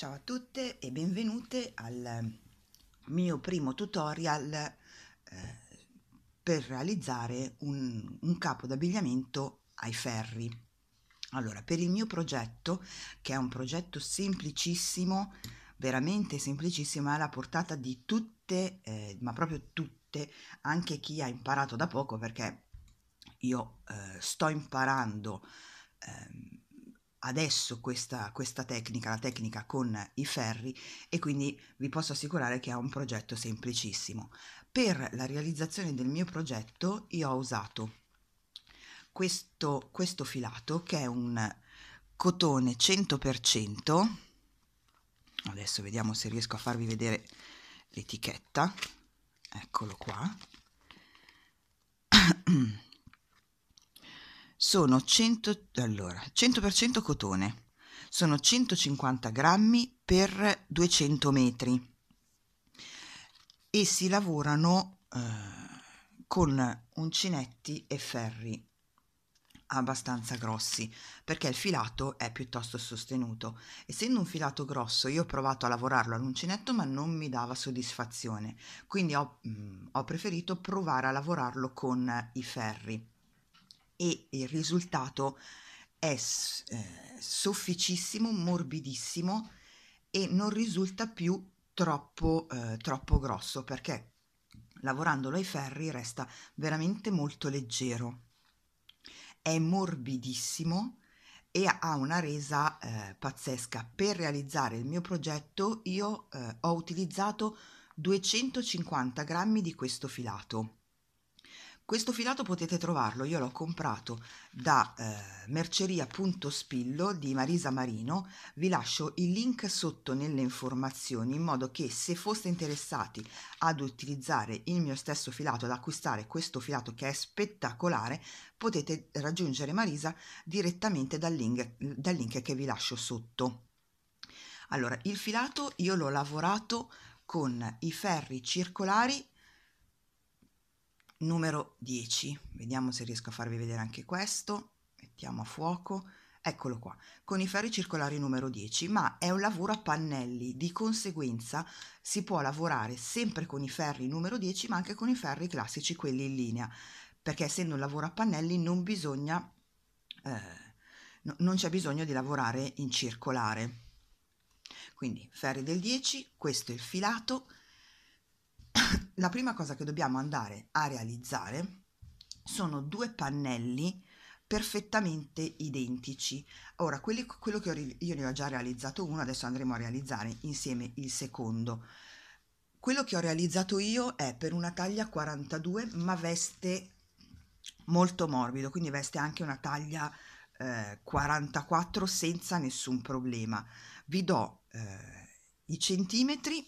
Ciao a tutte e benvenute al mio primo tutorial eh, per realizzare un, un capo d'abbigliamento ai ferri. Allora, per il mio progetto, che è un progetto semplicissimo, veramente semplicissimo, è alla portata di tutte, eh, ma proprio tutte, anche chi ha imparato da poco, perché io eh, sto imparando ehm, adesso questa, questa, tecnica, la tecnica con i ferri e quindi vi posso assicurare che è un progetto semplicissimo. Per la realizzazione del mio progetto io ho usato questo, questo filato che è un cotone 100%, adesso vediamo se riesco a farvi vedere l'etichetta, eccolo qua, ehm, sono 100, allora, 100% cotone, sono 150 grammi per 200 metri e si lavorano eh, con uncinetti e ferri abbastanza grossi perché il filato è piuttosto sostenuto essendo un filato grosso io ho provato a lavorarlo all'uncinetto ma non mi dava soddisfazione quindi ho, mh, mm, ho preferito provare a lavorarlo con i ferri e il risultato è eh, sofficissimo, morbidissimo e non risulta più troppo, eh, troppo grosso perché lavorandolo ai ferri resta veramente molto leggero. È morbidissimo e ha una resa eh, pazzesca. Per realizzare il mio progetto io eh, ho utilizzato 250 grammi di questo filato questo filato potete trovarlo, io l'ho comprato da eh, merceria.spillo di Marisa Marino, vi lascio il link sotto nelle informazioni in modo che se foste interessati ad utilizzare il mio stesso filato, ad acquistare questo filato che è spettacolare, potete raggiungere Marisa direttamente dal link, dal link che vi lascio sotto. Allora, il filato io l'ho lavorato con i ferri circolari numero 10. Vediamo se riesco a farvi vedere anche questo. Mettiamo a fuoco. Eccolo qua, con i ferri circolari numero 10, ma è un lavoro a pannelli, di conseguenza si può lavorare sempre con i ferri numero 10, ma anche con i ferri classici, quelli in linea, perché essendo un lavoro a pannelli non bisogna, eh, no, non c'è bisogno di lavorare in circolare. Quindi ferri del 10, questo è il filato, la prima cosa che dobbiamo andare a realizzare sono due pannelli perfettamente identici. Ora, quelli, quello che ho, io ne ho già realizzato uno, adesso andremo a realizzare insieme il secondo. Quello che ho realizzato io è per una taglia 42, ma veste molto morbido, quindi veste anche una taglia eh, 44 senza nessun problema. Vi do eh, i centimetri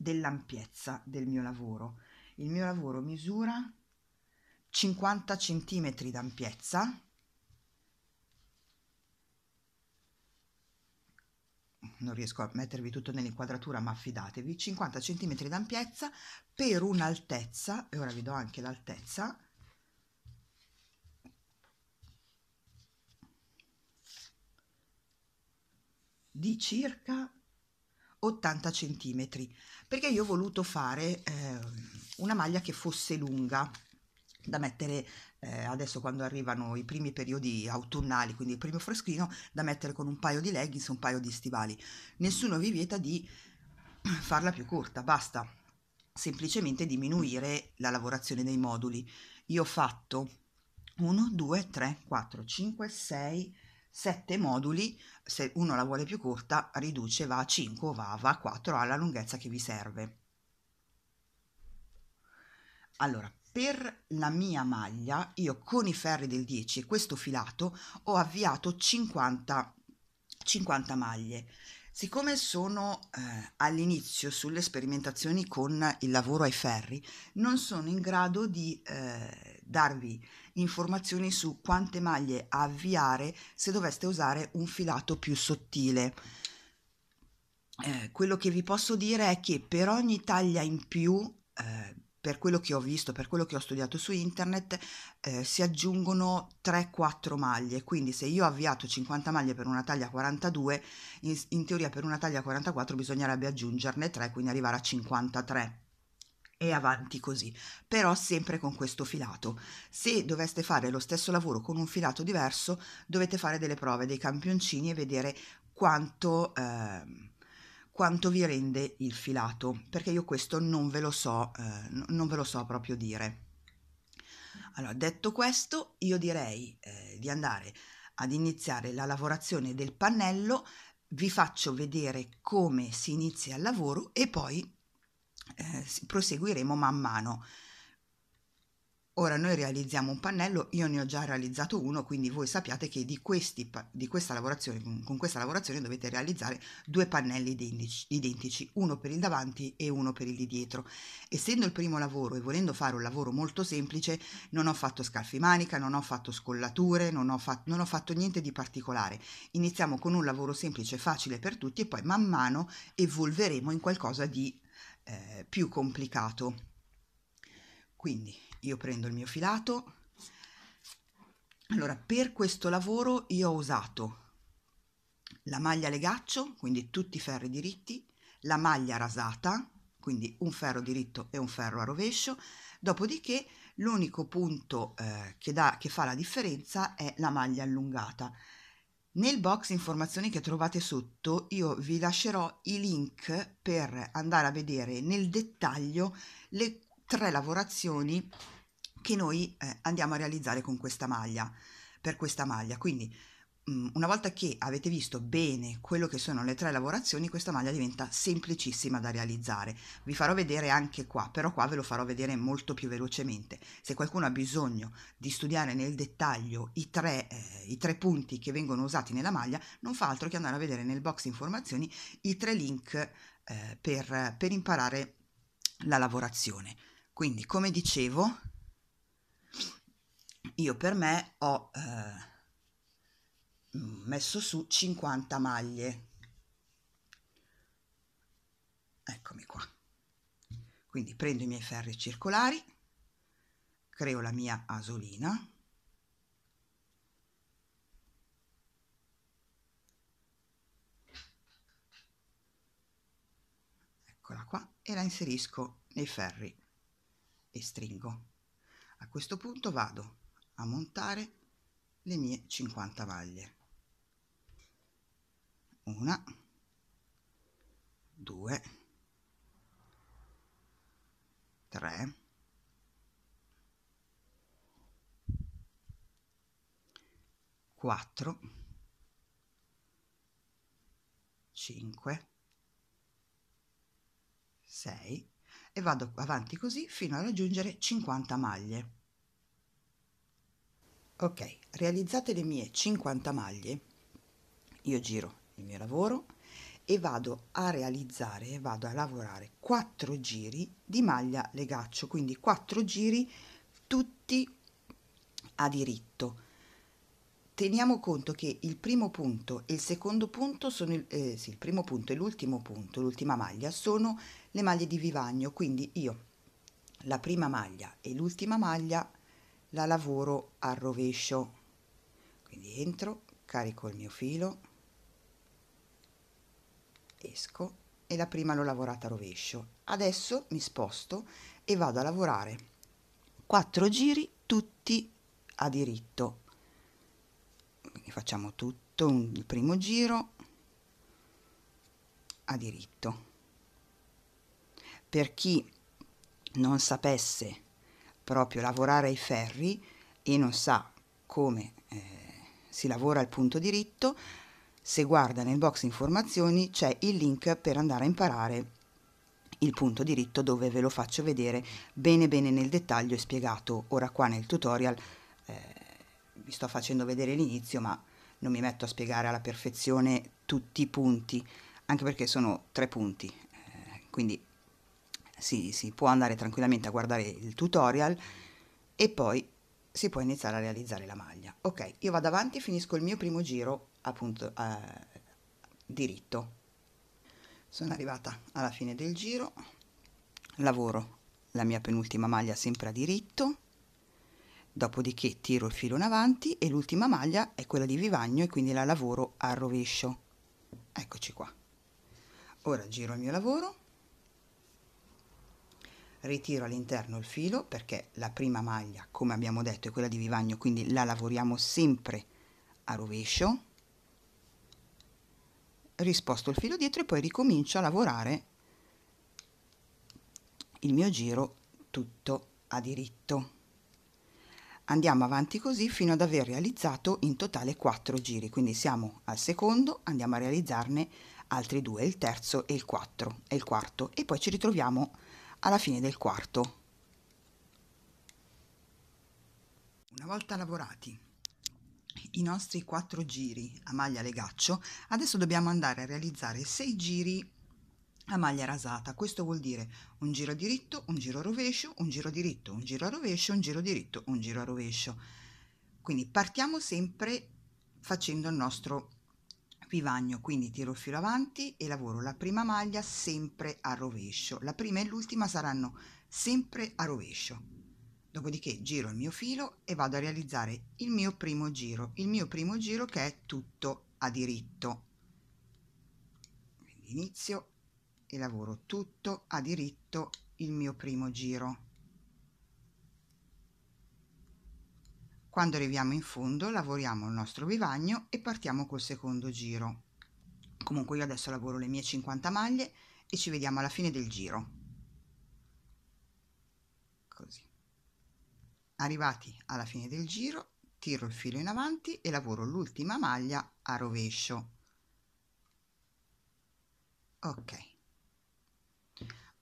dell'ampiezza del mio lavoro. Il mio lavoro misura 50 cm d'ampiezza, non riesco a mettervi tutto nell'inquadratura ma fidatevi, 50 cm d'ampiezza per un'altezza, e ora vi do anche l'altezza, di circa 80 cm perché io ho voluto fare eh, una maglia che fosse lunga da mettere eh, adesso quando arrivano i primi periodi autunnali, quindi il primo freschino, da mettere con un paio di leggings, un paio di stivali. Nessuno vi vieta di farla più corta, basta semplicemente diminuire la lavorazione dei moduli. Io ho fatto 1, 2, 3, 4, 5, 6, sette moduli, se uno la vuole più corta riduce, va a 5 o va, va a 4 alla lunghezza che vi serve. Allora, per la mia maglia, io con i ferri del 10 e questo filato ho avviato 50, 50 maglie. Siccome sono eh, all'inizio sulle sperimentazioni con il lavoro ai ferri, non sono in grado di, eh, darvi informazioni su quante maglie avviare se doveste usare un filato più sottile. Eh, quello che vi posso dire è che per ogni taglia in più, eh, per quello che ho visto, per quello che ho studiato su internet, eh, si aggiungono 3-4 maglie, quindi se io ho avviato 50 maglie per una taglia 42, in, in teoria per una taglia 44 bisognerebbe aggiungerne 3, quindi arrivare a 53 e avanti così, però sempre con questo filato. Se doveste fare lo stesso lavoro con un filato diverso, dovete fare delle prove dei campioncini e vedere quanto, eh, quanto vi rende il filato, perché io questo non ve lo so, eh, non ve lo so proprio dire. Allora, detto questo, io direi eh, di andare ad iniziare la lavorazione del pannello, vi faccio vedere come si inizia il lavoro e poi eh, proseguiremo man mano. Ora noi realizziamo un pannello, io ne ho già realizzato uno, quindi voi sappiate che di, questi, di questa lavorazione, con questa lavorazione dovete realizzare due pannelli identici, identici, uno per il davanti e uno per il di dietro. Essendo il primo lavoro e volendo fare un lavoro molto semplice, non ho fatto scalfi manica, non ho fatto scollature, non ho, fa non ho fatto niente di particolare. Iniziamo con un lavoro semplice, facile per tutti e poi man mano evolveremo in qualcosa di eh, più complicato quindi io prendo il mio filato allora per questo lavoro io ho usato la maglia legaccio quindi tutti i ferri diritti la maglia rasata quindi un ferro diritto e un ferro a rovescio dopodiché l'unico punto eh, che, da, che fa la differenza è la maglia allungata nel box informazioni che trovate sotto io vi lascerò i link per andare a vedere nel dettaglio le tre lavorazioni che noi eh, andiamo a realizzare con questa maglia per questa maglia quindi Mm, una volta che avete visto bene quello che sono le tre lavorazioni questa maglia diventa semplicissima da realizzare vi farò vedere anche qua però qua ve lo farò vedere molto più velocemente se qualcuno ha bisogno di studiare nel dettaglio i tre, eh, i tre punti che vengono usati nella maglia non fa altro che andare a vedere nel box informazioni i tre link eh, per, per imparare la lavorazione quindi come dicevo io per me ho eh, messo su 50 maglie eccomi qua quindi prendo i miei ferri circolari creo la mia asolina eccola qua e la inserisco nei ferri e stringo a questo punto vado a montare le mie 50 maglie una due tre quattro cinque sei e vado avanti così fino a raggiungere 50 maglie ok realizzate le mie 50 maglie io giro il mio lavoro e vado a realizzare, vado a lavorare quattro giri di maglia legaccio, quindi quattro giri tutti a diritto. Teniamo conto che il primo punto e il secondo punto sono il, eh, sì, il primo punto e l'ultimo punto, l'ultima maglia sono le maglie di vivagno, quindi io la prima maglia e l'ultima maglia la lavoro al rovescio. Quindi entro, carico il mio filo esco e la prima l'ho lavorata a rovescio. Adesso mi sposto e vado a lavorare quattro giri tutti a diritto. Quindi facciamo tutto il primo giro a diritto. Per chi non sapesse proprio lavorare ai ferri e non sa come eh, si lavora il punto diritto, se guarda nel box informazioni c'è il link per andare a imparare il punto diritto dove ve lo faccio vedere bene bene nel dettaglio e spiegato. Ora qua nel tutorial eh, vi sto facendo vedere l'inizio ma non mi metto a spiegare alla perfezione tutti i punti, anche perché sono tre punti, eh, quindi si, si può andare tranquillamente a guardare il tutorial e poi si può iniziare a realizzare la maglia. Ok, io vado avanti e finisco il mio primo giro appunto eh, diritto. Sono arrivata alla fine del giro, lavoro la mia penultima maglia sempre a diritto, dopodiché tiro il filo in avanti e l'ultima maglia è quella di vivagno e quindi la lavoro al rovescio. Eccoci qua. Ora giro il mio lavoro, ritiro all'interno il filo perché la prima maglia come abbiamo detto è quella di vivagno quindi la lavoriamo sempre a rovescio risposto il filo dietro e poi ricomincio a lavorare il mio giro tutto a diritto andiamo avanti così fino ad aver realizzato in totale quattro giri quindi siamo al secondo andiamo a realizzarne altri due il terzo e il, quattro, e il quarto e poi ci ritroviamo alla fine del quarto. Una volta lavorati i nostri quattro giri a maglia legaccio, adesso dobbiamo andare a realizzare sei giri a maglia rasata. Questo vuol dire un giro diritto, un giro rovescio, un giro diritto, un giro a rovescio, un giro diritto, un giro a rovescio. Quindi partiamo sempre facendo il nostro pivagno quindi tiro il filo avanti e lavoro la prima maglia sempre a rovescio la prima e l'ultima saranno sempre a rovescio dopodiché giro il mio filo e vado a realizzare il mio primo giro il mio primo giro che è tutto a diritto quindi inizio e lavoro tutto a diritto il mio primo giro Quando arriviamo in fondo lavoriamo il nostro vivagno e partiamo col secondo giro. Comunque io adesso lavoro le mie 50 maglie e ci vediamo alla fine del giro. Così. Arrivati alla fine del giro tiro il filo in avanti e lavoro l'ultima maglia a rovescio. Ok.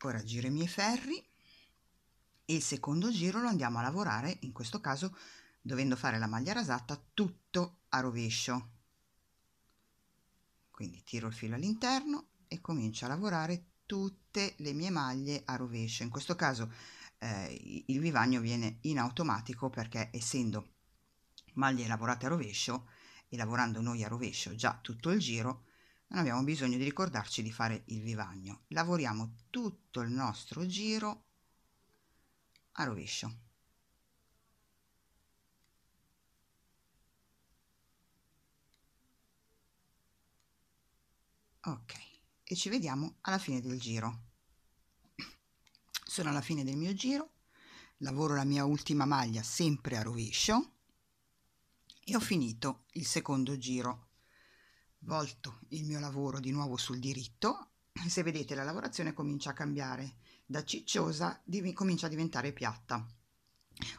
Ora giro i miei ferri e il secondo giro lo andiamo a lavorare in questo caso dovendo fare la maglia rasata tutto a rovescio quindi tiro il filo all'interno e comincio a lavorare tutte le mie maglie a rovescio in questo caso eh, il vivagno viene in automatico perché essendo maglie lavorate a rovescio e lavorando noi a rovescio già tutto il giro non abbiamo bisogno di ricordarci di fare il vivagno lavoriamo tutto il nostro giro a rovescio ok e ci vediamo alla fine del giro sono alla fine del mio giro lavoro la mia ultima maglia sempre a rovescio e ho finito il secondo giro volto il mio lavoro di nuovo sul diritto se vedete la lavorazione comincia a cambiare da cicciosa comincia a diventare piatta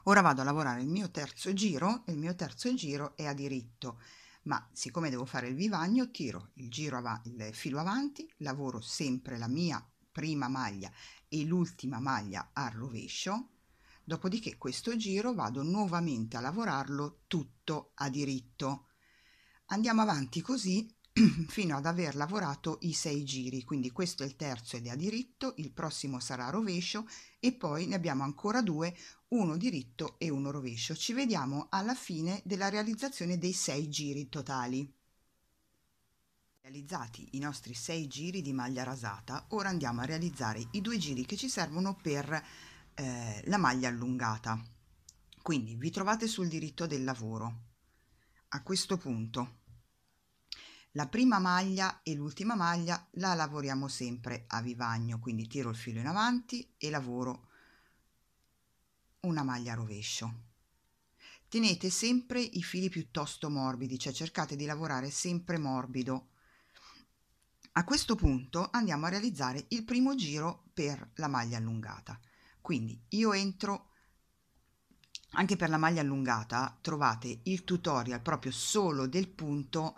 ora vado a lavorare il mio terzo giro e il mio terzo giro è a diritto ma siccome devo fare il vivagno tiro il, giro av- il filo avanti, lavoro sempre la mia prima maglia e l'ultima maglia al rovescio, dopodiché questo giro vado nuovamente a lavorarlo tutto a diritto. Andiamo avanti così fino ad aver lavorato i sei giri, quindi questo è il terzo ed è a diritto, il prossimo sarà rovescio e poi ne abbiamo ancora due, uno diritto e uno rovescio. Ci vediamo alla fine della realizzazione dei sei giri totali. Realizzati i nostri sei giri di maglia rasata, ora andiamo a realizzare i due giri che ci servono per eh, la maglia allungata. Quindi vi trovate sul diritto del lavoro. A questo punto la prima maglia e l'ultima maglia la lavoriamo sempre a vivagno quindi tiro il filo in avanti e lavoro una maglia a rovescio tenete sempre i fili piuttosto morbidi cioè cercate di lavorare sempre morbido a questo punto andiamo a realizzare il primo giro per la maglia allungata quindi io entro anche per la maglia allungata trovate il tutorial proprio solo del punto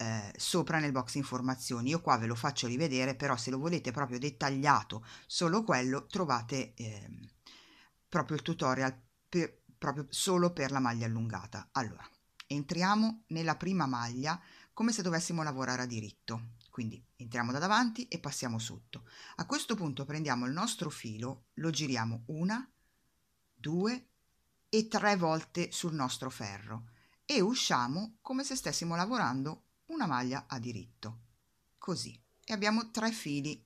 eh, sopra nel box informazioni. Io qua ve lo faccio rivedere, però se lo volete proprio dettagliato, solo quello, trovate eh, proprio il tutorial per, proprio solo per la maglia allungata. Allora, entriamo nella prima maglia come se dovessimo lavorare a diritto. Quindi entriamo da davanti e passiamo sotto. A questo punto prendiamo il nostro filo, lo giriamo una, due e tre volte sul nostro ferro e usciamo come se stessimo lavorando una maglia a diritto così e abbiamo tre fili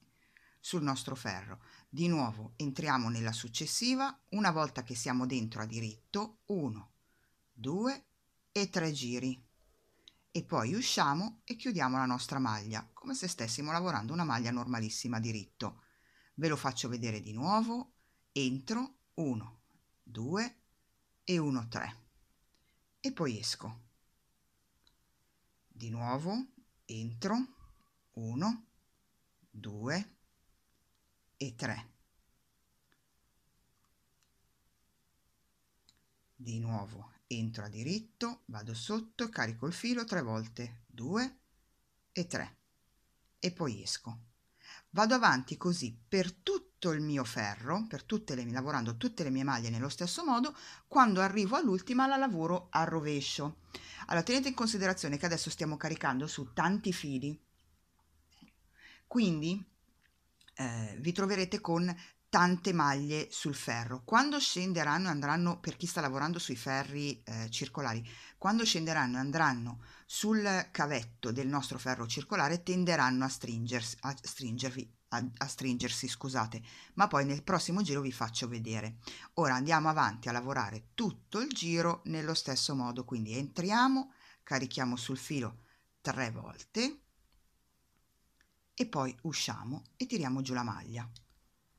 sul nostro ferro di nuovo entriamo nella successiva una volta che siamo dentro a diritto 1 2 e 3 giri e poi usciamo e chiudiamo la nostra maglia come se stessimo lavorando una maglia normalissima a diritto ve lo faccio vedere di nuovo entro 1 2 e 1 3 e poi esco di nuovo entro 1 2 e 3 di nuovo entro a diritto vado sotto carico il filo tre volte 2 e 3 e poi esco vado avanti così per tutto il mio ferro, per tutte le, lavorando tutte le mie maglie nello stesso modo, quando arrivo all'ultima la lavoro a rovescio. Allora tenete in considerazione che adesso stiamo caricando su tanti fili, quindi eh, vi troverete con tante maglie sul ferro. Quando scenderanno andranno, per chi sta lavorando sui ferri eh, circolari, quando scenderanno andranno sul cavetto del nostro ferro circolare tenderanno a, stringersi, a, a, a stringersi, scusate, ma poi nel prossimo giro vi faccio vedere. Ora andiamo avanti a lavorare tutto il giro nello stesso modo, quindi entriamo, carichiamo sul filo tre volte e poi usciamo e tiriamo giù la maglia.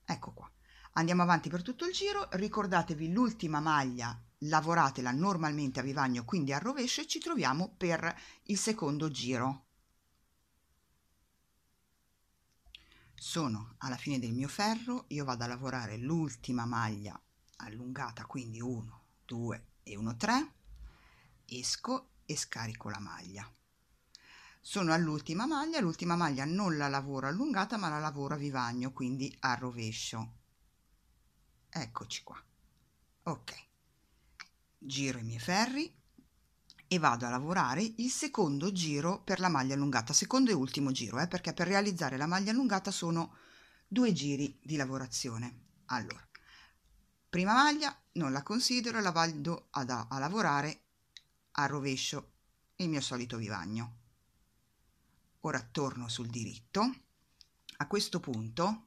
Ecco qua. Andiamo avanti per tutto il giro, ricordatevi l'ultima maglia, lavoratela normalmente a vivagno, quindi a rovescio e ci troviamo per il secondo giro. Sono alla fine del mio ferro, io vado a lavorare l'ultima maglia allungata, quindi 1, 2 e 1, 3, esco e scarico la maglia sono all'ultima maglia, l'ultima maglia non la lavoro allungata ma la lavoro a vivagno, quindi a rovescio. Eccoci qua. Ok. Giro i miei ferri e vado a lavorare il secondo giro per la maglia allungata, secondo e ultimo giro, eh, perché per realizzare la maglia allungata sono due giri di lavorazione. Allora, prima maglia non la considero, la vado a, a lavorare a rovescio, il mio solito vivagno. Ora torno sul diritto. A questo punto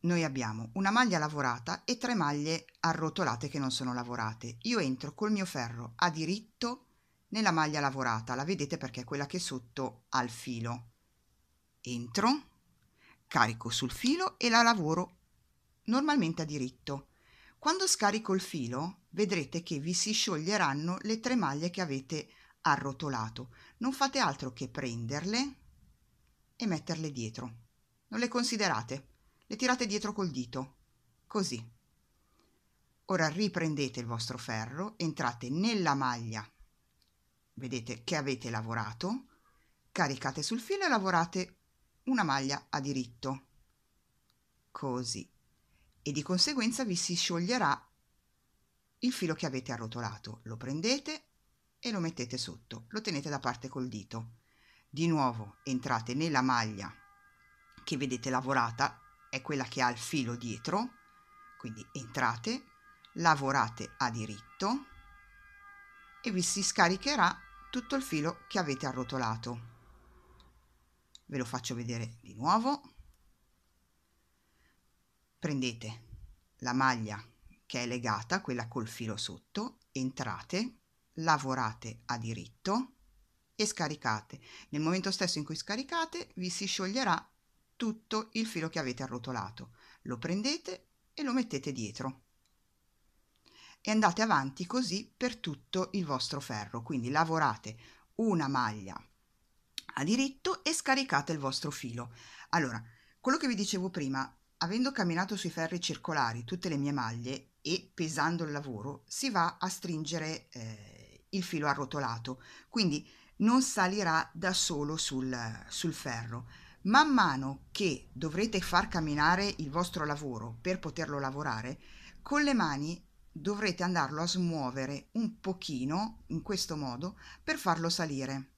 noi abbiamo una maglia lavorata e tre maglie arrotolate che non sono lavorate. Io entro col mio ferro a diritto nella maglia lavorata, la vedete perché è quella che è sotto al filo. Entro, carico sul filo e la lavoro normalmente a diritto. Quando scarico il filo vedrete che vi si scioglieranno le tre maglie che avete lavorato arrotolato, non fate altro che prenderle e metterle dietro. Non le considerate, le tirate dietro col dito, così. Ora riprendete il vostro ferro, entrate nella maglia, vedete che avete lavorato, caricate sul filo e lavorate una maglia a diritto, così, e di conseguenza vi si scioglierà il filo che avete arrotolato. Lo prendete, e lo mettete sotto, lo tenete da parte col dito. Di nuovo entrate nella maglia che vedete lavorata, è quella che ha il filo dietro, quindi entrate, lavorate a diritto e vi si scaricherà tutto il filo che avete arrotolato. Ve lo faccio vedere di nuovo. Prendete la maglia che è legata, quella col filo sotto, entrate lavorate a diritto e scaricate. Nel momento stesso in cui scaricate vi si scioglierà tutto il filo che avete arrotolato. Lo prendete e lo mettete dietro. E andate avanti così per tutto il vostro ferro. Quindi lavorate una maglia a diritto e scaricate il vostro filo. Allora, quello che vi dicevo prima, avendo camminato sui ferri circolari tutte le mie maglie e pesando il lavoro, si va a stringere eh, il filo arrotolato, quindi non salirà da solo sul, sul ferro. Man mano che dovrete far camminare il vostro lavoro per poterlo lavorare, con le mani dovrete andarlo a smuovere un pochino in questo modo per farlo salire.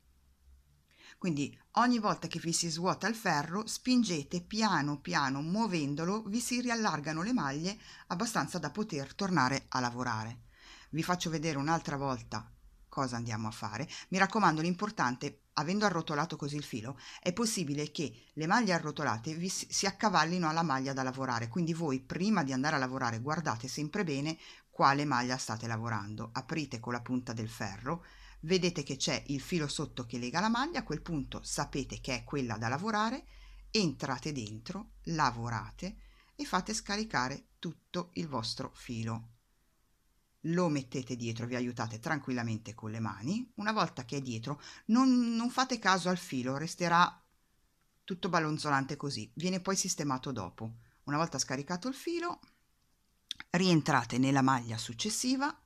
Quindi ogni volta che vi si svuota il ferro spingete piano piano muovendolo vi si riallargano le maglie abbastanza da poter tornare a lavorare. Vi faccio vedere un'altra volta cosa andiamo a fare, mi raccomando l'importante, avendo arrotolato così il filo, è possibile che le maglie arrotolate vi si accavallino alla maglia da lavorare, quindi voi prima di andare a lavorare guardate sempre bene quale maglia state lavorando, aprite con la punta del ferro, vedete che c'è il filo sotto che lega la maglia, a quel punto sapete che è quella da lavorare, entrate dentro, lavorate e fate scaricare tutto il vostro filo lo mettete dietro, vi aiutate tranquillamente con le mani, una volta che è dietro non, non fate caso al filo, resterà tutto ballonzolante così, viene poi sistemato dopo. Una volta scaricato il filo, rientrate nella maglia successiva,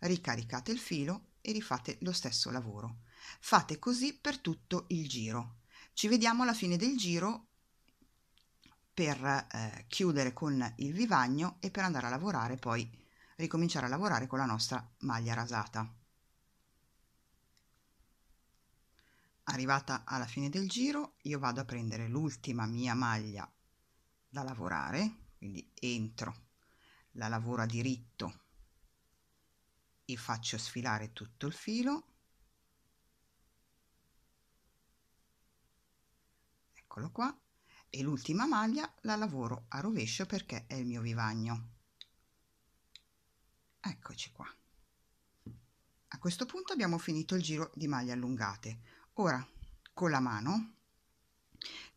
ricaricate il filo e rifate lo stesso lavoro. Fate così per tutto il giro. Ci vediamo alla fine del giro per eh, chiudere con il vivagno e per andare a lavorare poi ricominciare a lavorare con la nostra maglia rasata. Arrivata alla fine del giro io vado a prendere l'ultima mia maglia da lavorare, quindi entro, la lavoro a diritto e faccio sfilare tutto il filo, eccolo qua, e l'ultima maglia la lavoro a rovescio perché è il mio vivagno. Eccoci qua. A questo punto abbiamo finito il giro di maglie allungate. Ora con la mano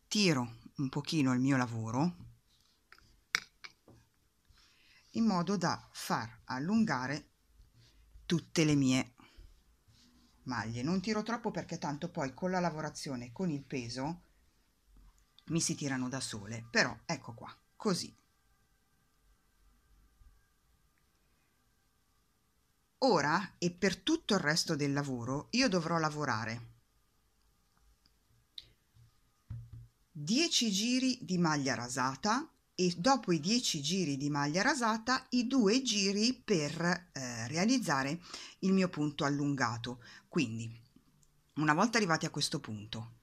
tiro un pochino il mio lavoro in modo da far allungare tutte le mie maglie. Non tiro troppo perché tanto poi con la lavorazione, con il peso, mi si tirano da sole. Però ecco qua, così Ora e per tutto il resto del lavoro io dovrò lavorare 10 giri di maglia rasata e dopo i 10 giri di maglia rasata i due giri per eh, realizzare il mio punto allungato. Quindi una volta arrivati a questo punto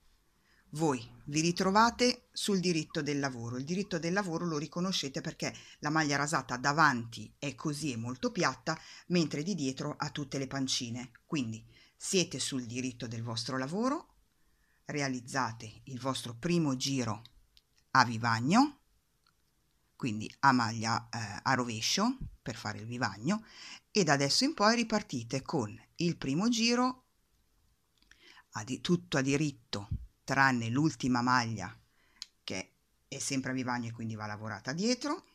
voi vi ritrovate sul diritto del lavoro. Il diritto del lavoro lo riconoscete perché la maglia rasata davanti è così e molto piatta, mentre di dietro ha tutte le pancine. Quindi siete sul diritto del vostro lavoro, realizzate il vostro primo giro a vivagno, quindi a maglia eh, a rovescio per fare il vivagno e da adesso in poi ripartite con il primo giro a di, tutto a diritto tranne l'ultima maglia che è sempre a vivagno e quindi va lavorata dietro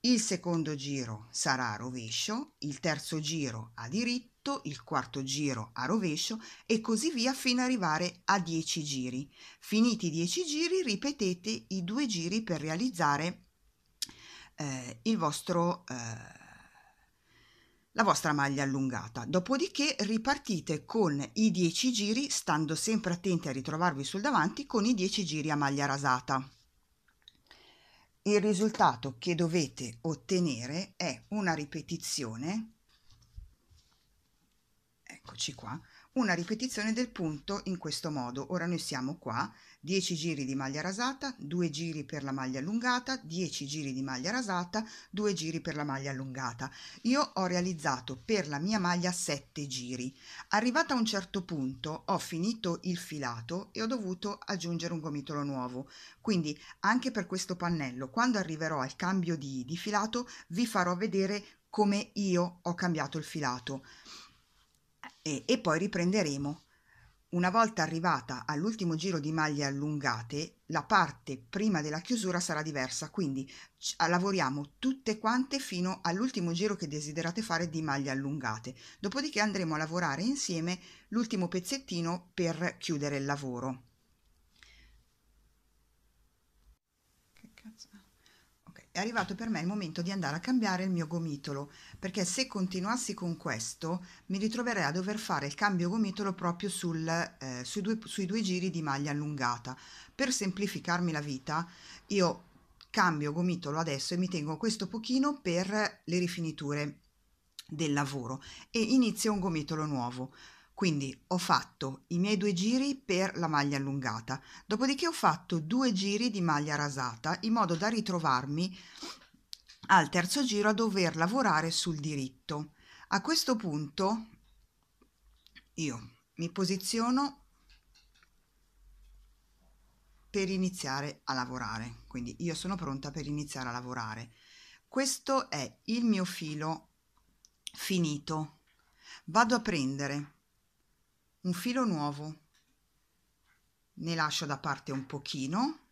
il secondo giro sarà a rovescio, il terzo giro a diritto, il quarto giro a rovescio e così via fino ad arrivare a 10 giri. Finiti i 10 giri ripetete i due giri per realizzare eh, il vostro eh, la vostra maglia allungata, dopodiché ripartite con i 10 giri stando sempre attenti a ritrovarvi sul davanti con i 10 giri a maglia rasata. Il risultato che dovete ottenere è una ripetizione, eccoci qua, una ripetizione del punto in questo modo. Ora noi siamo qua, 10 giri di maglia rasata, 2 giri per la maglia allungata, 10 giri di maglia rasata, 2 giri per la maglia allungata. Io ho realizzato per la mia maglia 7 giri. Arrivata a un certo punto ho finito il filato e ho dovuto aggiungere un gomitolo nuovo. Quindi anche per questo pannello, quando arriverò al cambio di, di filato, vi farò vedere come io ho cambiato il filato. E, e poi riprenderemo una volta arrivata all'ultimo giro di maglie allungate, la parte prima della chiusura sarà diversa, quindi ah, lavoriamo tutte quante fino all'ultimo giro che desiderate fare di maglie allungate. Dopodiché andremo a lavorare insieme l'ultimo pezzettino per chiudere il lavoro. è arrivato per me il momento di andare a cambiare il mio gomitolo, perché se continuassi con questo mi ritroverei a dover fare il cambio gomitolo proprio sul, eh, sui, due, sui due giri di maglia allungata. Per semplificarmi la vita, io cambio gomitolo adesso e mi tengo questo pochino per le rifiniture del lavoro e inizio un gomitolo nuovo. Quindi ho fatto i miei due giri per la maglia allungata, dopodiché ho fatto due giri di maglia rasata in modo da ritrovarmi al terzo giro a dover lavorare sul diritto. A questo punto io mi posiziono per iniziare a lavorare, quindi io sono pronta per iniziare a lavorare. Questo è il mio filo finito. Vado a prendere un filo nuovo ne lascio da parte un pochino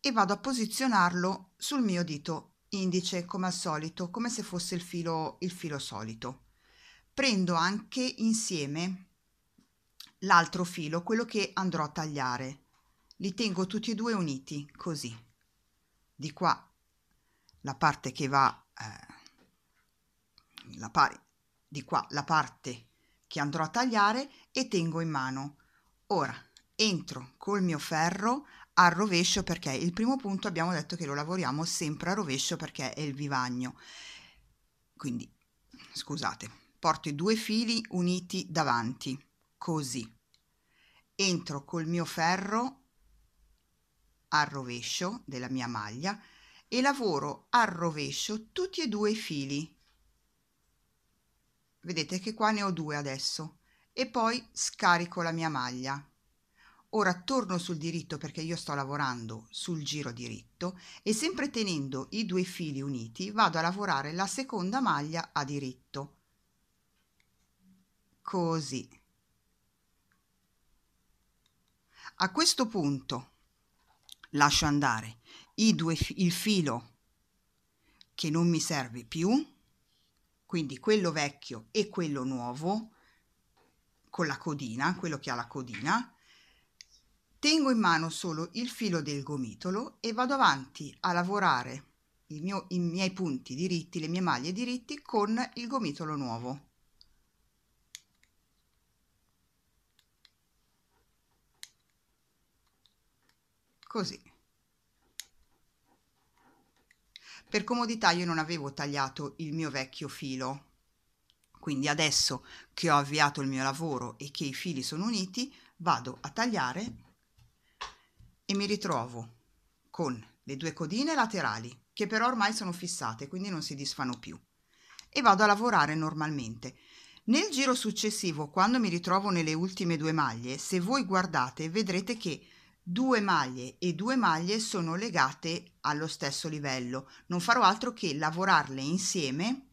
e vado a posizionarlo sul mio dito indice come al solito come se fosse il filo il filo solito prendo anche insieme l'altro filo quello che andrò a tagliare li tengo tutti e due uniti così di qua la parte che va eh, la pari di qua la parte che andrò a tagliare e tengo in mano. Ora entro col mio ferro al rovescio perché il primo punto abbiamo detto che lo lavoriamo sempre a rovescio perché è il vivagno. Quindi, scusate, porto i due fili uniti davanti, così. Entro col mio ferro al rovescio della mia maglia e lavoro al rovescio tutti e due i fili vedete che qua ne ho due adesso e poi scarico la mia maglia ora torno sul diritto perché io sto lavorando sul giro diritto e sempre tenendo i due fili uniti vado a lavorare la seconda maglia a diritto così a questo punto lascio andare i due il filo che non mi serve più quindi quello vecchio e quello nuovo con la codina, quello che ha la codina, tengo in mano solo il filo del gomitolo e vado avanti a lavorare mio, i miei punti diritti, le mie maglie diritti con il gomitolo nuovo. Così. Per comodità io non avevo tagliato il mio vecchio filo. Quindi adesso che ho avviato il mio lavoro e che i fili sono uniti, vado a tagliare e mi ritrovo con le due codine laterali, che però ormai sono fissate, quindi non si disfano più. E vado a lavorare normalmente. Nel giro successivo, quando mi ritrovo nelle ultime due maglie, se voi guardate vedrete che due maglie e due maglie sono legate allo stesso livello non farò altro che lavorarle insieme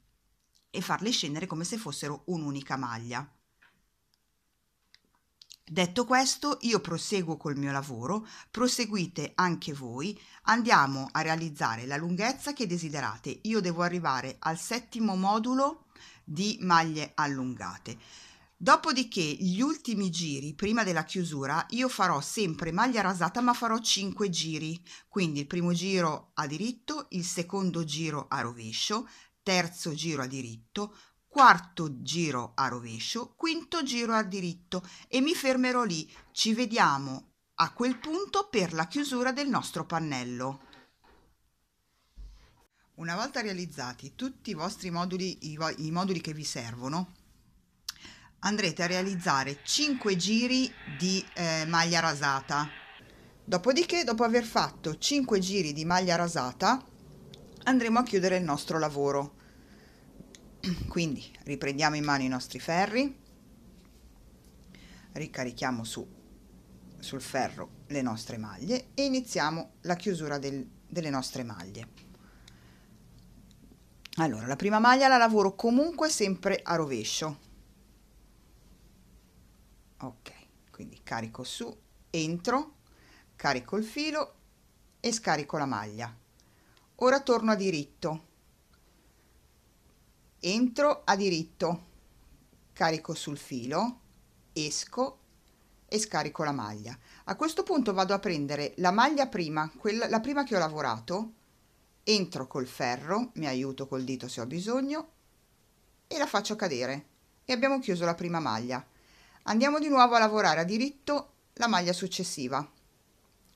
e farle scendere come se fossero un'unica maglia detto questo io proseguo col mio lavoro proseguite anche voi andiamo a realizzare la lunghezza che desiderate io devo arrivare al settimo modulo di maglie allungate Dopodiché gli ultimi giri prima della chiusura io farò sempre maglia rasata ma farò 5 giri, quindi il primo giro a diritto, il secondo giro a rovescio, terzo giro a diritto, quarto giro a rovescio, quinto giro a diritto e mi fermerò lì. Ci vediamo a quel punto per la chiusura del nostro pannello. Una volta realizzati tutti i vostri moduli, i, i moduli che vi servono, andrete a realizzare 5 giri di eh, maglia rasata. Dopodiché, dopo aver fatto 5 giri di maglia rasata, andremo a chiudere il nostro lavoro. Quindi riprendiamo in mano i nostri ferri, ricarichiamo su, sul ferro le nostre maglie e iniziamo la chiusura del, delle nostre maglie. Allora, la prima maglia la lavoro comunque sempre a rovescio, ok quindi carico su entro carico il filo e scarico la maglia ora torno a diritto entro a diritto carico sul filo esco e scarico la maglia a questo punto vado a prendere la maglia prima quella la prima che ho lavorato entro col ferro mi aiuto col dito se ho bisogno e la faccio cadere e abbiamo chiuso la prima maglia Andiamo di nuovo a lavorare a diritto la maglia successiva.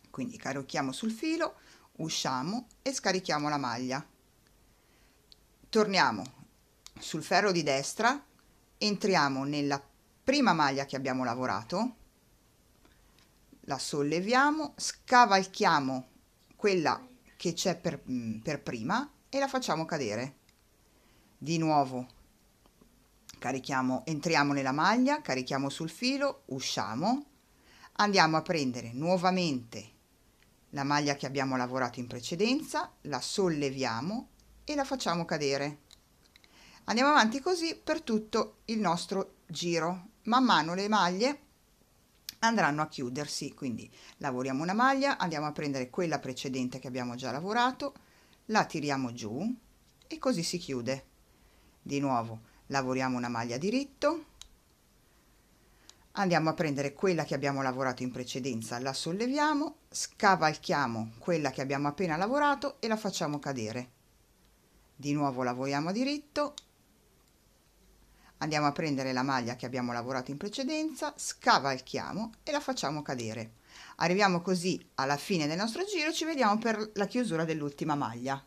Quindi carichiamo sul filo, usciamo e scarichiamo la maglia. Torniamo sul ferro di destra, entriamo nella prima maglia che abbiamo lavorato, la solleviamo, scavalchiamo quella che c'è per, mm, per prima e la facciamo cadere. Di nuovo carichiamo, entriamo nella maglia, carichiamo sul filo, usciamo, andiamo a prendere nuovamente la maglia che abbiamo lavorato in precedenza, la solleviamo e la facciamo cadere. Andiamo avanti così per tutto il nostro giro. Man mano le maglie andranno a chiudersi, quindi lavoriamo una maglia, andiamo a prendere quella precedente che abbiamo già lavorato, la tiriamo giù e così si chiude. Di nuovo lavoriamo una maglia diritto andiamo a prendere quella che abbiamo lavorato in precedenza la solleviamo scavalchiamo quella che abbiamo appena lavorato e la facciamo cadere di nuovo lavoriamo diritto andiamo a prendere la maglia che abbiamo lavorato in precedenza scavalchiamo e la facciamo cadere arriviamo così alla fine del nostro giro ci vediamo per la chiusura dell'ultima maglia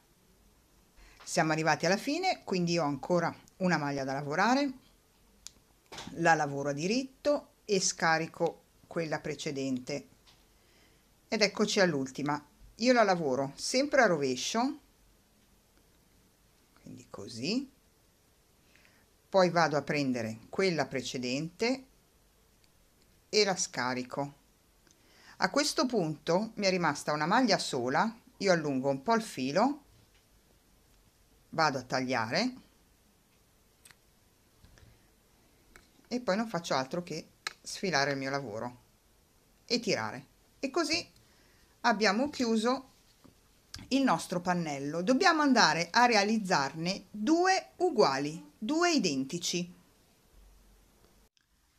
siamo arrivati alla fine quindi ho ancora una maglia da lavorare la lavoro a diritto e scarico quella precedente ed eccoci all'ultima io la lavoro sempre a rovescio quindi così poi vado a prendere quella precedente e la scarico a questo punto mi è rimasta una maglia sola io allungo un po' il filo vado a tagliare e poi non faccio altro che sfilare il mio lavoro e tirare e così abbiamo chiuso il nostro pannello dobbiamo andare a realizzarne due uguali due identici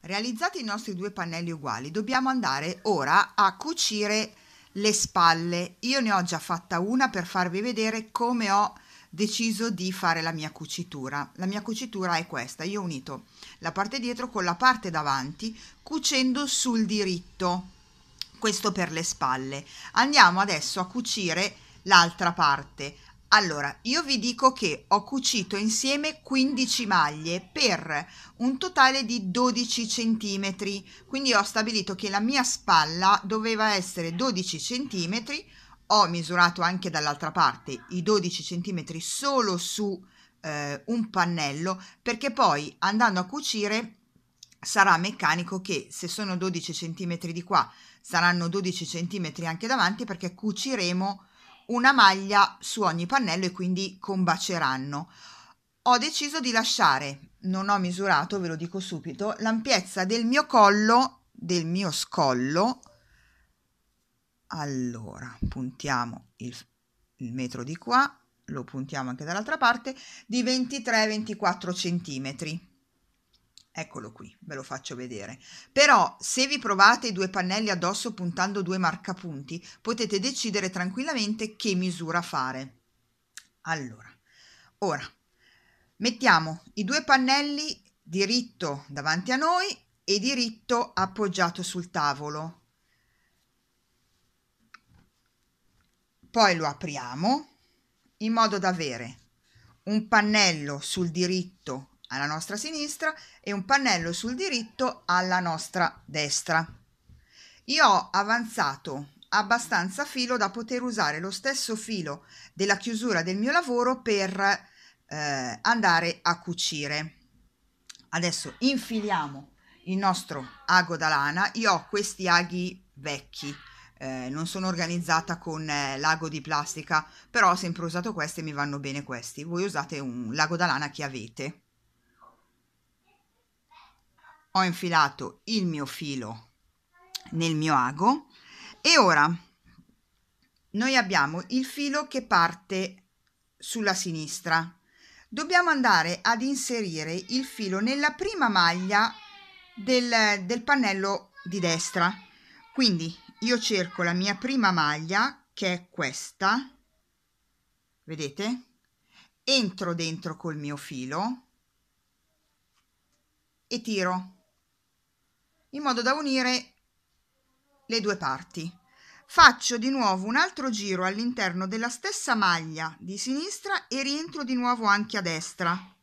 realizzati i nostri due pannelli uguali dobbiamo andare ora a cucire le spalle io ne ho già fatta una per farvi vedere come ho deciso di fare la mia cucitura. La mia cucitura è questa, io ho unito la parte dietro con la parte davanti cucendo sul diritto, questo per le spalle. Andiamo adesso a cucire l'altra parte. Allora, io vi dico che ho cucito insieme 15 maglie per un totale di 12 cm, quindi ho stabilito che la mia spalla doveva essere 12 centimetri ho misurato anche dall'altra parte i 12 cm solo su eh, un pannello perché poi andando a cucire sarà meccanico che se sono 12 cm di qua saranno 12 cm anche davanti perché cuciremo una maglia su ogni pannello e quindi combaceranno. Ho deciso di lasciare, non ho misurato, ve lo dico subito, l'ampiezza del mio collo, del mio scollo, allora, puntiamo il, il metro di qua, lo puntiamo anche dall'altra parte, di 23-24 centimetri. Eccolo qui, ve lo faccio vedere. Però se vi provate i due pannelli addosso puntando due marcapunti, potete decidere tranquillamente che misura fare. Allora, ora mettiamo i due pannelli diritto davanti a noi e diritto appoggiato sul tavolo poi lo apriamo in modo da avere un pannello sul diritto alla nostra sinistra e un pannello sul diritto alla nostra destra. Io ho avanzato abbastanza filo da poter usare lo stesso filo della chiusura del mio lavoro per eh, andare a cucire. Adesso infiliamo il nostro ago da lana, io ho questi aghi vecchi eh, non sono organizzata con eh, l'ago di plastica, però ho sempre usato queste e mi vanno bene questi. Voi usate un lago da lana che avete. Ho infilato il mio filo nel mio ago e ora noi abbiamo il filo che parte sulla sinistra. Dobbiamo andare ad inserire il filo nella prima maglia del, del pannello di destra. Quindi io cerco la mia prima maglia che è questa vedete entro dentro col mio filo e tiro in modo da unire le due parti faccio di nuovo un altro giro all'interno della stessa maglia di sinistra e rientro di nuovo anche a destra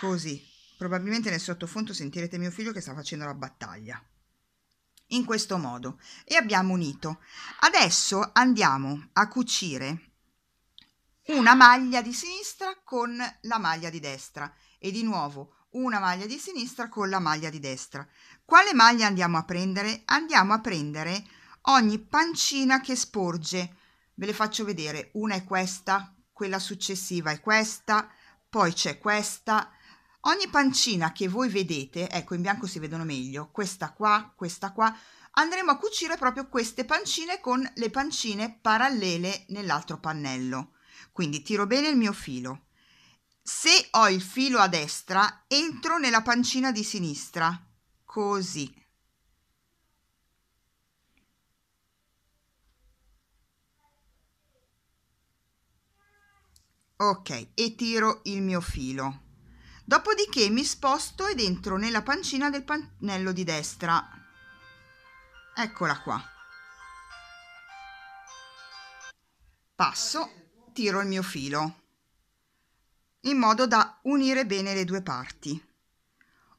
così Probabilmente nel sottofondo sentirete mio figlio che sta facendo la battaglia. In questo modo. E abbiamo unito. Adesso andiamo a cucire una maglia di sinistra con la maglia di destra e di nuovo una maglia di sinistra con la maglia di destra. Quale maglia andiamo a prendere? Andiamo a prendere ogni pancina che sporge. Ve le faccio vedere, una è questa, quella successiva è questa, poi c'è questa, Ogni pancina che voi vedete, ecco in bianco si vedono meglio, questa qua, questa qua, andremo a cucire proprio queste pancine con le pancine parallele nell'altro pannello. Quindi tiro bene il mio filo. Se ho il filo a destra, entro nella pancina di sinistra, così. Ok, e tiro il mio filo. Dopodiché mi sposto ed entro nella pancina del pannello di destra. Eccola qua. Passo, tiro il mio filo in modo da unire bene le due parti.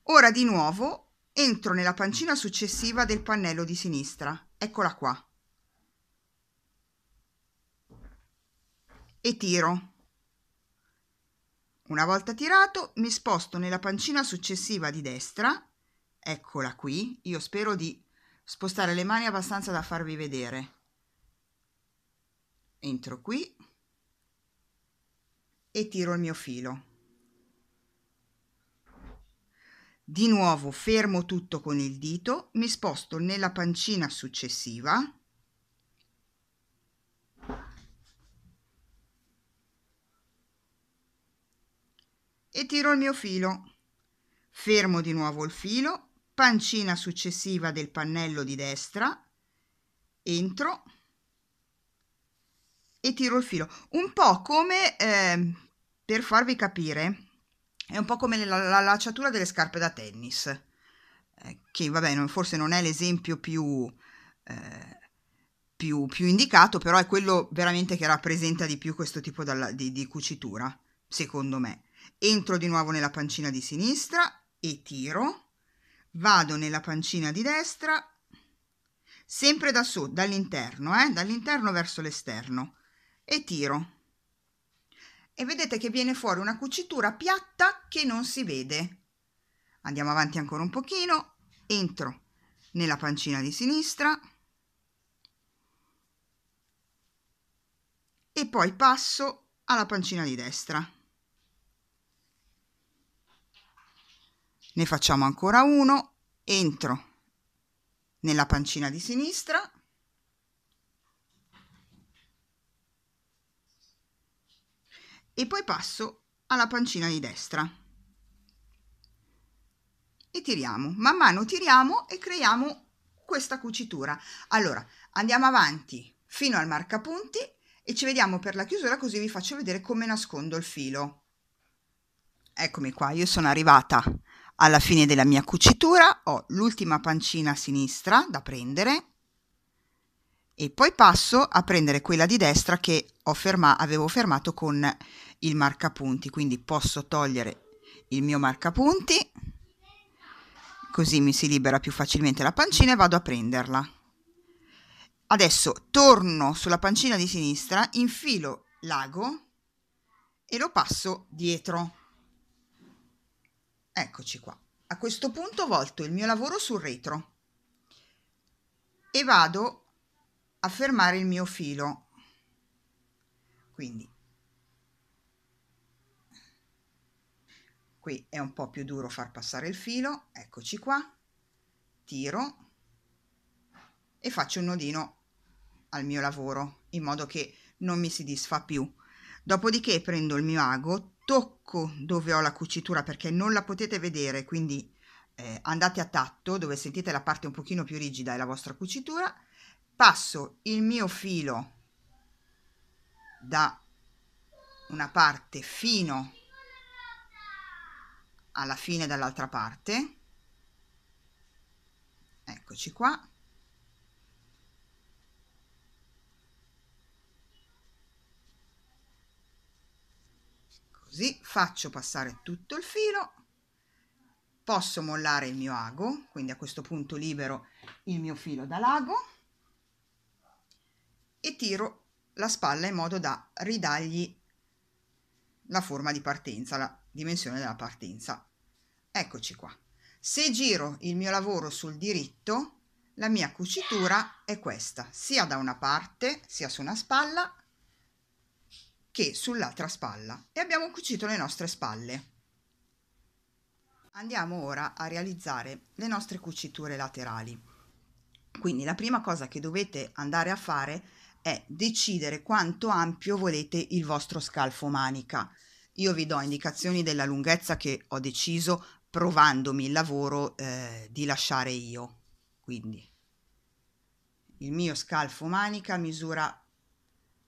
Ora di nuovo entro nella pancina successiva del pannello di sinistra. Eccola qua. E tiro. Una volta tirato mi sposto nella pancina successiva di destra, eccola qui, io spero di spostare le mani abbastanza da farvi vedere. Entro qui e tiro il mio filo. Di nuovo fermo tutto con il dito, mi sposto nella pancina successiva e tiro il mio filo. Fermo di nuovo il filo, pancina successiva del pannello di destra, entro e tiro il filo. Un po' come, eh, per farvi capire, è un po' come la, la lacciatura delle scarpe da tennis, eh, che vabbè non, forse non è l'esempio più... Eh, più, più, indicato, però è quello veramente che rappresenta di più questo tipo di, di cucitura, secondo me entro di nuovo nella pancina di sinistra e tiro, vado nella pancina di destra, sempre da su, dall'interno, eh, dall'interno verso l'esterno e tiro. E vedete che viene fuori una cucitura piatta che non si vede. Andiamo avanti ancora un pochino, entro nella pancina di sinistra e poi passo alla pancina di destra. ne facciamo ancora uno, entro nella pancina di sinistra, e poi passo alla pancina di destra e tiriamo man mano tiriamo e creiamo questa cucitura allora andiamo avanti fino al marcapunti e ci vediamo per la chiusura così vi faccio vedere come nascondo il filo eccomi qua io sono arrivata alla fine della mia cucitura ho l'ultima pancina a sinistra da prendere e poi passo a prendere quella di destra che ferma avevo fermato con il marcapunti, quindi posso togliere il mio marcapunti, così mi si libera più facilmente la pancina e vado a prenderla. Adesso torno sulla pancina di sinistra, infilo l'ago e lo passo dietro. Eccoci qua. A questo punto volto il mio lavoro sul retro e vado a fermare il mio filo. Quindi qui è un po' più duro far passare il filo, eccoci qua, tiro e faccio un nodino al mio lavoro in modo che non mi si disfa più. Dopodiché prendo il mio ago, tocco dove ho la cucitura perché non la potete vedere, quindi eh, andate a tatto dove sentite la parte un pochino più rigida e la vostra cucitura, passo il mio filo da una parte fino alla fine dall'altra parte, eccoci qua, così faccio passare tutto il filo posso mollare il mio ago quindi a questo punto libero il mio filo da lago e tiro la spalla in modo da ridargli la forma di partenza la dimensione della partenza eccoci qua se giro il mio lavoro sul diritto la mia cucitura è questa sia da una parte sia su una spalla che sull'altra spalla e abbiamo cucito le nostre spalle. Andiamo ora a realizzare le nostre cuciture laterali. Quindi la prima cosa che dovete andare a fare è decidere quanto ampio volete il vostro scalfo manica. Io vi do indicazioni della lunghezza che ho deciso provandomi il lavoro eh, di lasciare io. Quindi il mio scalfo manica misura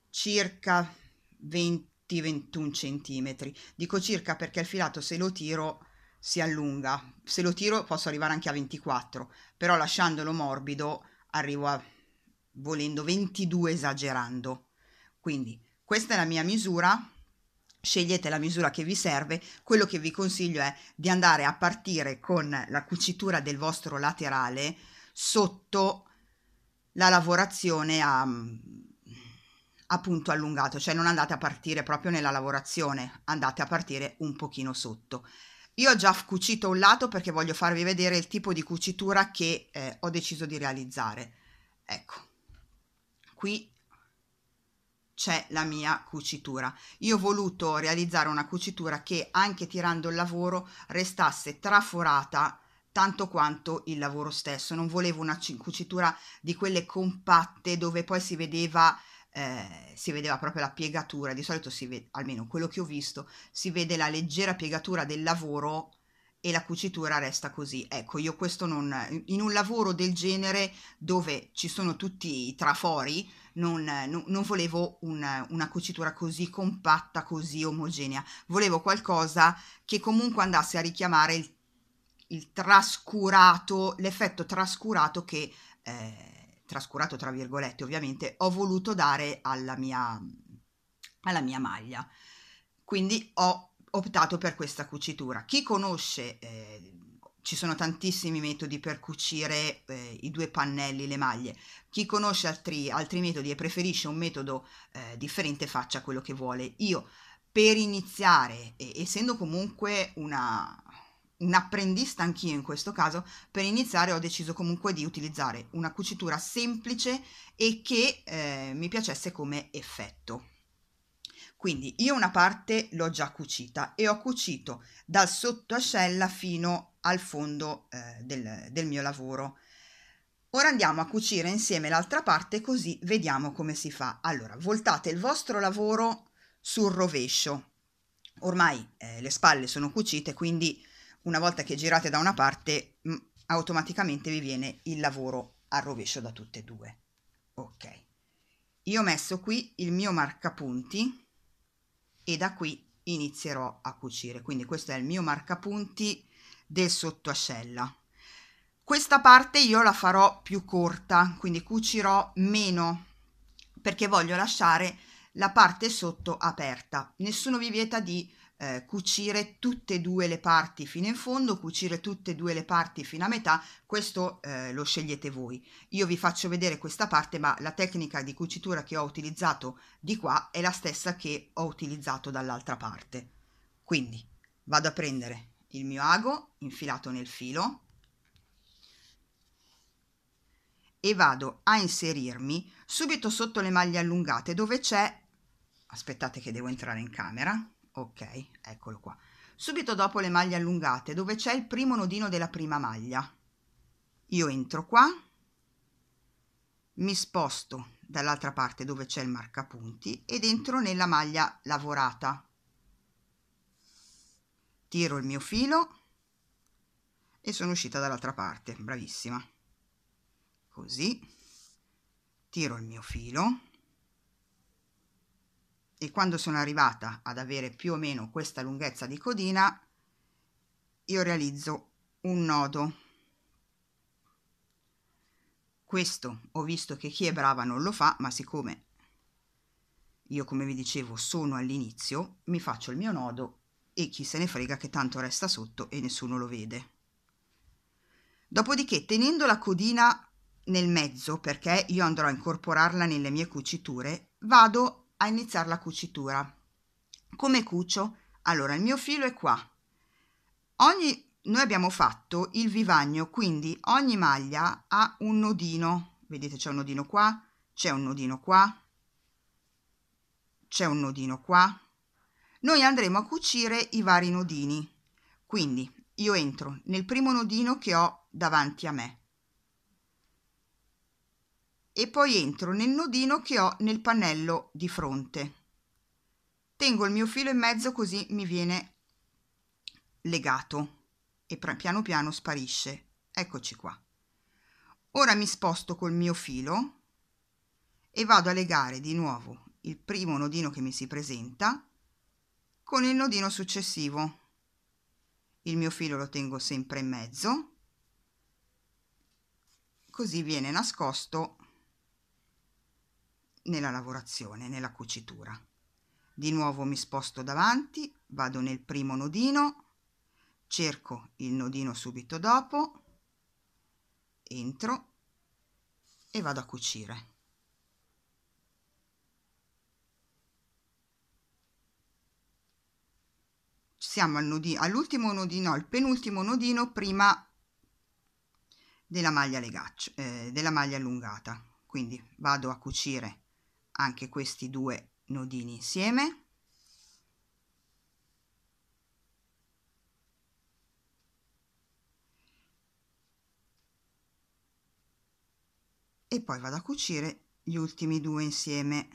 circa 20-21 cm. Dico circa perché il filato se lo tiro si allunga. Se lo tiro posso arrivare anche a 24, però lasciandolo morbido arrivo a volendo 22 esagerando. Quindi questa è la mia misura. Scegliete la misura che vi serve, quello che vi consiglio è di andare a partire con la cucitura del vostro laterale sotto la lavorazione a appunto allungato, cioè non andate a partire proprio nella lavorazione, andate a partire un pochino sotto. Io ho già cucito un lato perché voglio farvi vedere il tipo di cucitura che eh, ho deciso di realizzare. Ecco, qui c'è la mia cucitura. Io ho voluto realizzare una cucitura che anche tirando il lavoro restasse traforata tanto quanto il lavoro stesso. Non volevo una cucitura di quelle compatte dove poi si vedeva eh, si vedeva proprio la piegatura, di solito si vede, almeno quello che ho visto, si vede la leggera piegatura del lavoro e la cucitura resta così. Ecco, io questo non... In un lavoro del genere dove ci sono tutti i trafori, non, non, non volevo un, una cucitura così compatta, così omogenea. Volevo qualcosa che comunque andasse a richiamare il, il trascurato, l'effetto trascurato che... Eh, trascurato tra virgolette ovviamente, ho voluto dare alla mia, alla mia maglia. Quindi ho optato per questa cucitura. Chi conosce, eh, ci sono tantissimi metodi per cucire eh, i due pannelli, le maglie. Chi conosce altri, altri metodi e preferisce un metodo eh, differente faccia quello che vuole. Io per iniziare, essendo comunque una, un apprendista anch'io in questo caso, per iniziare ho deciso comunque di utilizzare una cucitura semplice e che eh, mi piacesse come effetto. Quindi io una parte l'ho già cucita e ho cucito dal sotto ascella fino al fondo eh, del, del mio lavoro. Ora andiamo a cucire insieme l'altra parte così vediamo come si fa. Allora, voltate il vostro lavoro sul rovescio. Ormai eh, le spalle sono cucite, quindi una volta che girate da una parte mm, automaticamente vi viene il lavoro a rovescio da tutte e due ok io ho messo qui il mio marcapunti e da qui inizierò a cucire quindi questo è il mio marcapunti del sottoascella questa parte io la farò più corta quindi cucirò meno perché voglio lasciare la parte sotto aperta nessuno vi vieta di eh, cucire tutte e due le parti fino in fondo, cucire tutte e due le parti fino a metà, questo eh, lo scegliete voi. Io vi faccio vedere questa parte, ma la tecnica di cucitura che ho utilizzato di qua è la stessa che ho utilizzato dall'altra parte. Quindi vado a prendere il mio ago infilato nel filo e vado a inserirmi subito sotto le maglie allungate dove c'è aspettate che devo entrare in camera ok eccolo qua subito dopo le maglie allungate dove c'è il primo nodino della prima maglia io entro qua mi sposto dall'altra parte dove c'è il marcapunti ed entro nella maglia lavorata tiro il mio filo e sono uscita dall'altra parte bravissima così tiro il mio filo e quando sono arrivata ad avere più o meno questa lunghezza di codina io realizzo un nodo questo ho visto che chi è brava non lo fa ma siccome io come vi dicevo sono all'inizio mi faccio il mio nodo e chi se ne frega che tanto resta sotto e nessuno lo vede dopodiché tenendo la codina nel mezzo perché io andrò a incorporarla nelle mie cuciture vado a iniziare la cucitura. Come cucio? Allora, il mio filo è qua. Ogni noi abbiamo fatto il vivagno, quindi ogni maglia ha un nodino. Vedete c'è un nodino qua, c'è un nodino qua, c'è un nodino qua. Noi andremo a cucire i vari nodini. Quindi io entro nel primo nodino che ho davanti a me e poi entro nel nodino che ho nel pannello di fronte. Tengo il mio filo in mezzo così mi viene legato e piano piano sparisce. Eccoci qua. Ora mi sposto col mio filo e vado a legare di nuovo il primo nodino che mi si presenta con il nodino successivo. Il mio filo lo tengo sempre in mezzo, così viene nascosto nella lavorazione, nella cucitura. Di nuovo mi sposto davanti, vado nel primo nodino, cerco il nodino subito dopo, entro e vado a cucire. Siamo all'ultimo all nodino, al penultimo nodino prima della maglia, legaccio, eh, della maglia allungata. Quindi vado a cucire anche questi due nodini insieme e poi vado a cucire gli ultimi due insieme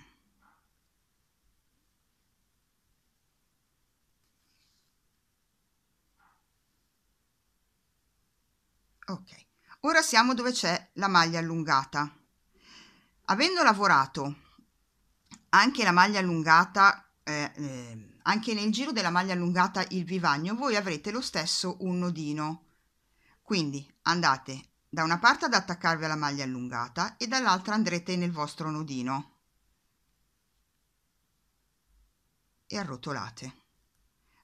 ok ora siamo dove c'è la maglia allungata avendo lavorato anche la maglia allungata, eh, eh, anche nel giro della maglia allungata il vivagno, voi avrete lo stesso un nodino. Quindi andate da una parte ad attaccarvi alla maglia allungata e dall'altra andrete nel vostro nodino e arrotolate.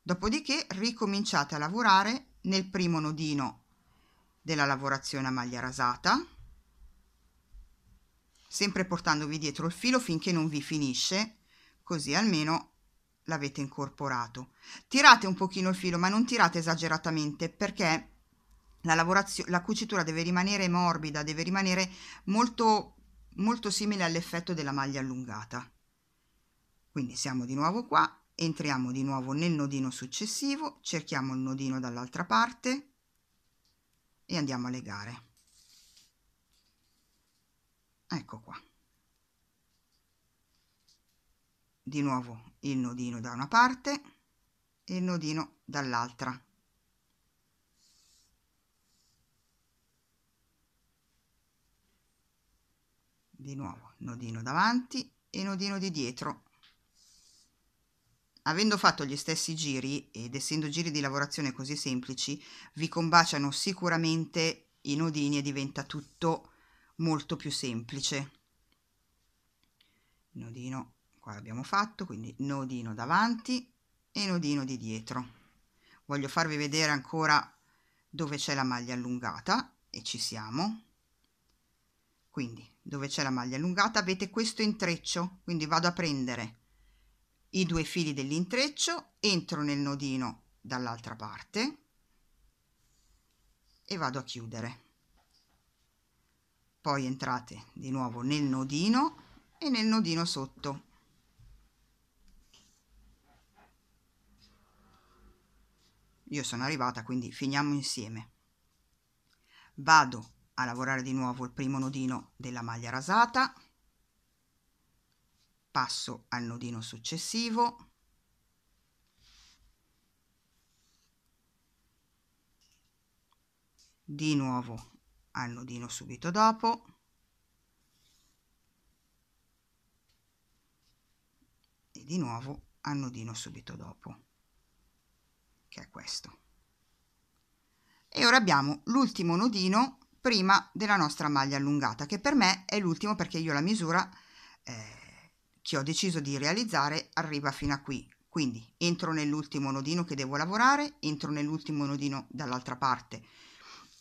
Dopodiché ricominciate a lavorare nel primo nodino della lavorazione a maglia rasata sempre portandovi dietro il filo finché non vi finisce, così almeno l'avete incorporato. Tirate un pochino il filo, ma non tirate esageratamente perché la, la cucitura deve rimanere morbida, deve rimanere molto, molto simile all'effetto della maglia allungata. Quindi siamo di nuovo qua, entriamo di nuovo nel nodino successivo, cerchiamo il nodino dall'altra parte e andiamo a legare ecco qua di nuovo il nodino da una parte e il nodino dall'altra di nuovo nodino davanti e nodino di dietro avendo fatto gli stessi giri ed essendo giri di lavorazione così semplici vi combaciano sicuramente i nodini e diventa tutto molto più semplice nodino qua l'abbiamo fatto quindi nodino davanti e nodino di dietro voglio farvi vedere ancora dove c'è la maglia allungata e ci siamo quindi dove c'è la maglia allungata avete questo intreccio quindi vado a prendere i due fili dell'intreccio entro nel nodino dall'altra parte e vado a chiudere poi entrate di nuovo nel nodino e nel nodino sotto io sono arrivata quindi finiamo insieme vado a lavorare di nuovo il primo nodino della maglia rasata passo al nodino successivo di nuovo al nodino subito dopo e di nuovo al nodino subito dopo che è questo e ora abbiamo l'ultimo nodino prima della nostra maglia allungata che per me è l'ultimo perché io la misura eh, che ho deciso di realizzare arriva fino a qui quindi entro nell'ultimo nodino che devo lavorare entro nell'ultimo nodino dall'altra parte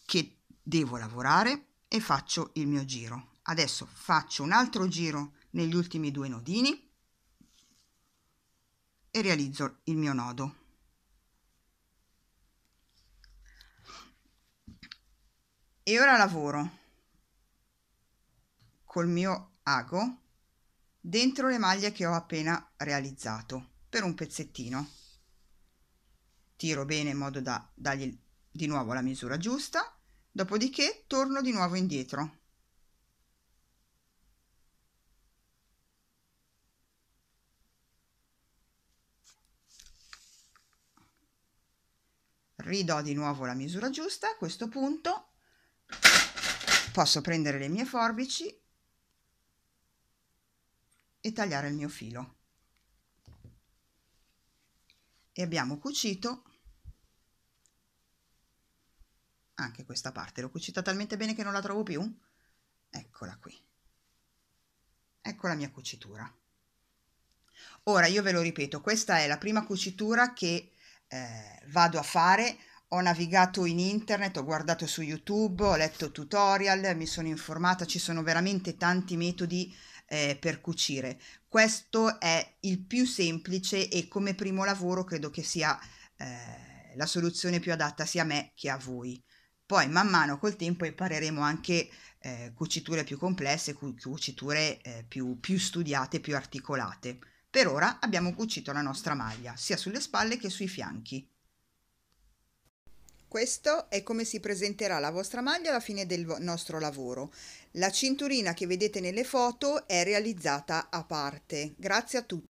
che devo lavorare e faccio il mio giro adesso faccio un altro giro negli ultimi due nodini e realizzo il mio nodo e ora lavoro col mio ago dentro le maglie che ho appena realizzato per un pezzettino tiro bene in modo da dargli di nuovo la misura giusta dopodiché torno di nuovo indietro. Ridò di nuovo la misura giusta, a questo punto posso prendere le mie forbici e tagliare il mio filo. E abbiamo cucito anche questa parte l'ho cucita talmente bene che non la trovo più eccola qui ecco la mia cucitura ora io ve lo ripeto questa è la prima cucitura che eh, vado a fare ho navigato in internet, ho guardato su YouTube, ho letto tutorial, mi sono informata, ci sono veramente tanti metodi eh, per cucire. Questo è il più semplice e come primo lavoro credo che sia eh, la soluzione più adatta sia a me che a voi. Poi man mano col tempo impareremo anche eh, cuciture più complesse, cuciture eh, più, più studiate, più articolate. Per ora abbiamo cucito la nostra maglia, sia sulle spalle che sui fianchi. Questo è come si presenterà la vostra maglia alla fine del nostro lavoro. La cinturina che vedete nelle foto è realizzata a parte. Grazie a tutti.